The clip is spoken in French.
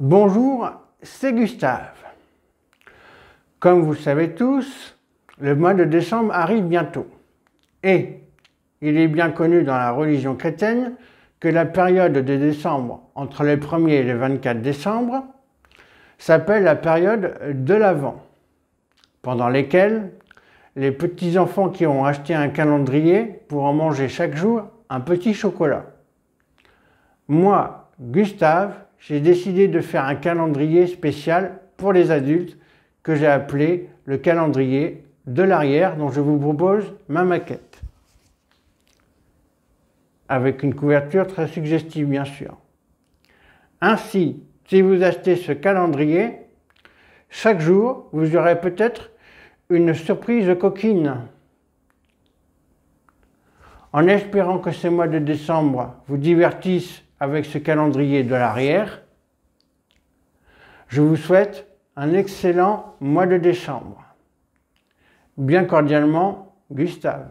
Bonjour, c'est Gustave. Comme vous savez tous, le mois de décembre arrive bientôt. Et il est bien connu dans la religion chrétienne que la période de décembre, entre le 1er et le 24 décembre, s'appelle la période de l'Avent, pendant laquelle les petits-enfants qui ont acheté un calendrier pourront manger chaque jour un petit chocolat. Moi, Gustave, j'ai décidé de faire un calendrier spécial pour les adultes que j'ai appelé le calendrier de l'arrière dont je vous propose ma maquette. Avec une couverture très suggestive bien sûr. Ainsi, si vous achetez ce calendrier, chaque jour, vous aurez peut-être une surprise coquine. En espérant que ces mois de décembre vous divertissent avec ce calendrier de l'arrière. Je vous souhaite un excellent mois de décembre. Bien cordialement, Gustave.